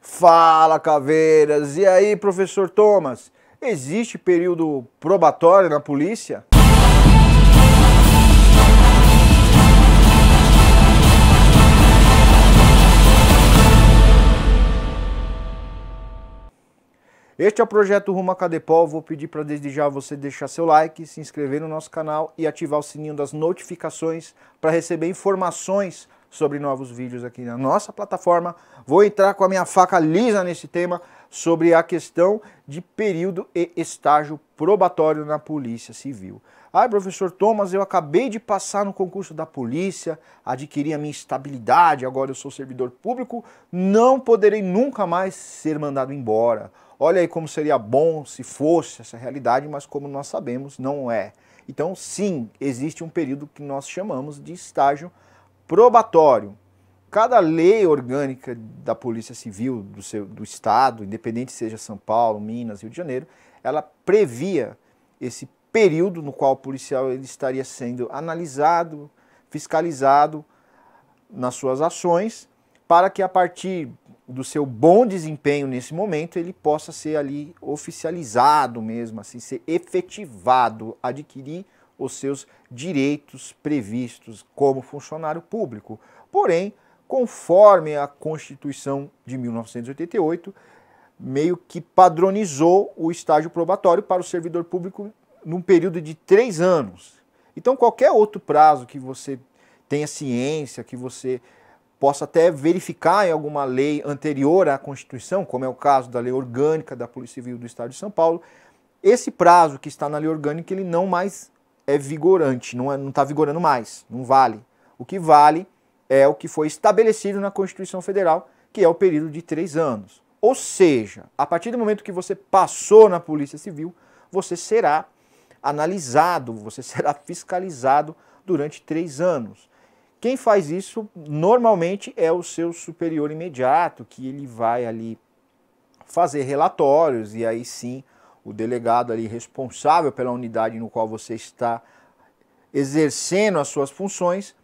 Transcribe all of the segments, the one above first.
Fala Caveiras! E aí, professor Thomas? Existe período probatório na polícia? Este é o projeto Rumo a Cadepol. Vou pedir para desde já você deixar seu like, se inscrever no nosso canal e ativar o sininho das notificações para receber informações sobre novos vídeos aqui na nossa plataforma. Vou entrar com a minha faca lisa nesse tema sobre a questão de período e estágio probatório na Polícia Civil. Ai, professor Thomas, eu acabei de passar no concurso da polícia, adquiri a minha estabilidade, agora eu sou servidor público, não poderei nunca mais ser mandado embora. Olha aí como seria bom se fosse essa realidade, mas como nós sabemos, não é. Então, sim, existe um período que nós chamamos de estágio probatório probatório. Cada lei orgânica da Polícia Civil do, seu, do Estado, independente seja São Paulo, Minas, Rio de Janeiro, ela previa esse período no qual o policial ele estaria sendo analisado, fiscalizado nas suas ações, para que a partir do seu bom desempenho nesse momento ele possa ser ali oficializado mesmo, assim, ser efetivado, adquirir os seus direitos previstos como funcionário público. Porém, conforme a Constituição de 1988, meio que padronizou o estágio probatório para o servidor público num período de três anos. Então, qualquer outro prazo que você tenha ciência, que você possa até verificar em alguma lei anterior à Constituição, como é o caso da Lei Orgânica da Polícia Civil do Estado de São Paulo, esse prazo que está na Lei Orgânica ele não mais é vigorante, não está é, vigorando mais, não vale. O que vale é o que foi estabelecido na Constituição Federal, que é o período de três anos. Ou seja, a partir do momento que você passou na Polícia Civil, você será analisado, você será fiscalizado durante três anos. Quem faz isso normalmente é o seu superior imediato, que ele vai ali fazer relatórios e aí sim o delegado ali responsável pela unidade no qual você está exercendo as suas funções,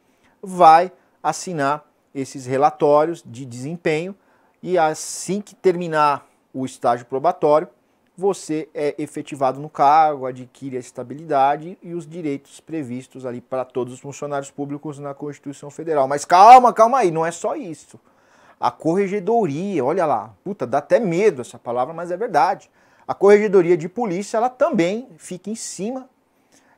vai assinar esses relatórios de desempenho e assim que terminar o estágio probatório, você é efetivado no cargo, adquire a estabilidade e os direitos previstos ali para todos os funcionários públicos na Constituição Federal. Mas calma, calma aí, não é só isso. A corregedoria, olha lá, puta, dá até medo essa palavra, mas é verdade. A Corregedoria de Polícia ela também fica em cima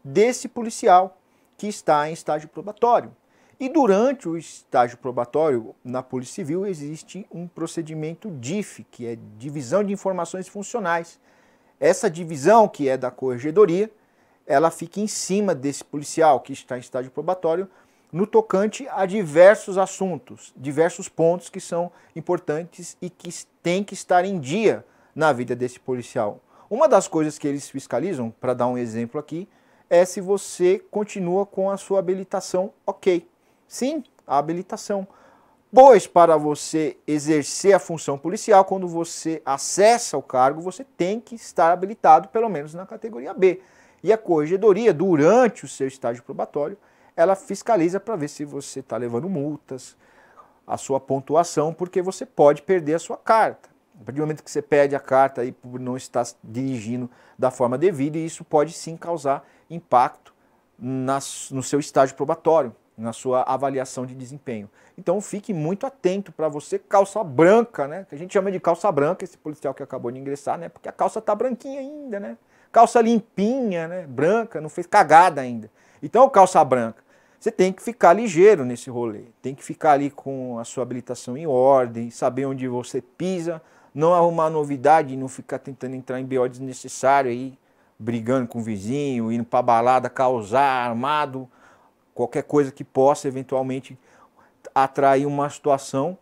desse policial que está em estágio probatório. E durante o estágio probatório, na Polícia Civil, existe um procedimento DIF, que é Divisão de Informações Funcionais. Essa divisão, que é da corregedoria, ela fica em cima desse policial que está em estágio probatório no tocante a diversos assuntos, diversos pontos que são importantes e que têm que estar em dia na vida desse policial. Uma das coisas que eles fiscalizam, para dar um exemplo aqui, é se você continua com a sua habilitação ok. Sim, a habilitação. Pois para você exercer a função policial, quando você acessa o cargo, você tem que estar habilitado, pelo menos na categoria B. E a corregedoria, durante o seu estágio probatório, ela fiscaliza para ver se você está levando multas, a sua pontuação, porque você pode perder a sua carta. A partir do momento que você pede a carta e por não estar dirigindo da forma devida, e isso pode sim causar impacto nas, no seu estágio probatório, na sua avaliação de desempenho. Então fique muito atento para você, calça branca, né? Que a gente chama de calça branca, esse policial que acabou de ingressar, né? Porque a calça tá branquinha ainda, né? Calça limpinha, né? Branca, não fez cagada ainda. Então, calça branca. Você tem que ficar ligeiro nesse rolê, tem que ficar ali com a sua habilitação em ordem, saber onde você pisa, não arrumar novidade, e não ficar tentando entrar em BO desnecessário aí, brigando com o vizinho, indo pra balada, causar, armado, qualquer coisa que possa eventualmente atrair uma situação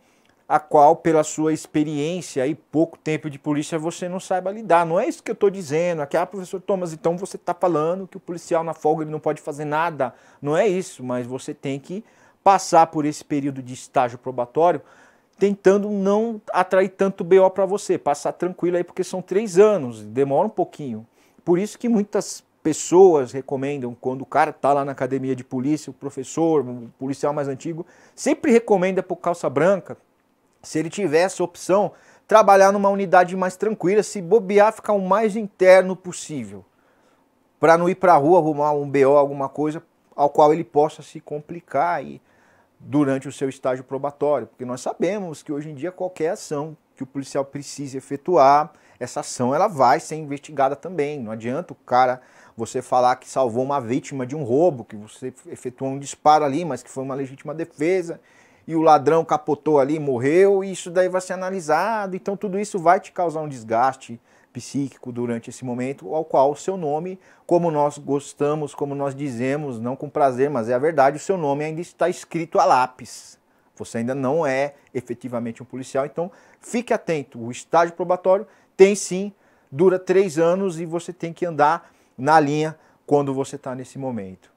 a qual, pela sua experiência e pouco tempo de polícia, você não saiba lidar. Não é isso que eu estou dizendo. Aqui, é ah, professor Thomas, então você está falando que o policial na folga ele não pode fazer nada. Não é isso, mas você tem que passar por esse período de estágio probatório tentando não atrair tanto BO para você, passar tranquilo aí, porque são três anos, demora um pouquinho. Por isso que muitas pessoas recomendam, quando o cara está lá na academia de polícia, o professor, o policial mais antigo, sempre recomenda por calça branca, se ele tiver essa opção, trabalhar numa unidade mais tranquila, se bobear, ficar o mais interno possível, para não ir para a rua arrumar um BO, alguma coisa ao qual ele possa se complicar e durante o seu estágio probatório, porque nós sabemos que hoje em dia qualquer ação que o policial precise efetuar, essa ação ela vai ser investigada também. Não adianta o cara você falar que salvou uma vítima de um roubo, que você efetuou um disparo ali, mas que foi uma legítima defesa, e o ladrão capotou ali, morreu, e isso daí vai ser analisado. Então tudo isso vai te causar um desgaste psíquico durante esse momento, ao qual o seu nome, como nós gostamos, como nós dizemos, não com prazer, mas é a verdade, o seu nome ainda está escrito a lápis. Você ainda não é efetivamente um policial, então fique atento. O estágio probatório tem sim, dura três anos e você tem que andar na linha quando você está nesse momento.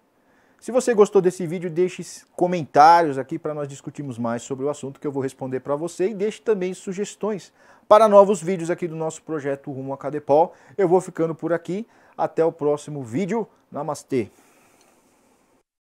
Se você gostou desse vídeo, deixe comentários aqui para nós discutirmos mais sobre o assunto que eu vou responder para você e deixe também sugestões para novos vídeos aqui do nosso projeto Rumo a Cadepol. Eu vou ficando por aqui, até o próximo vídeo. Namastê!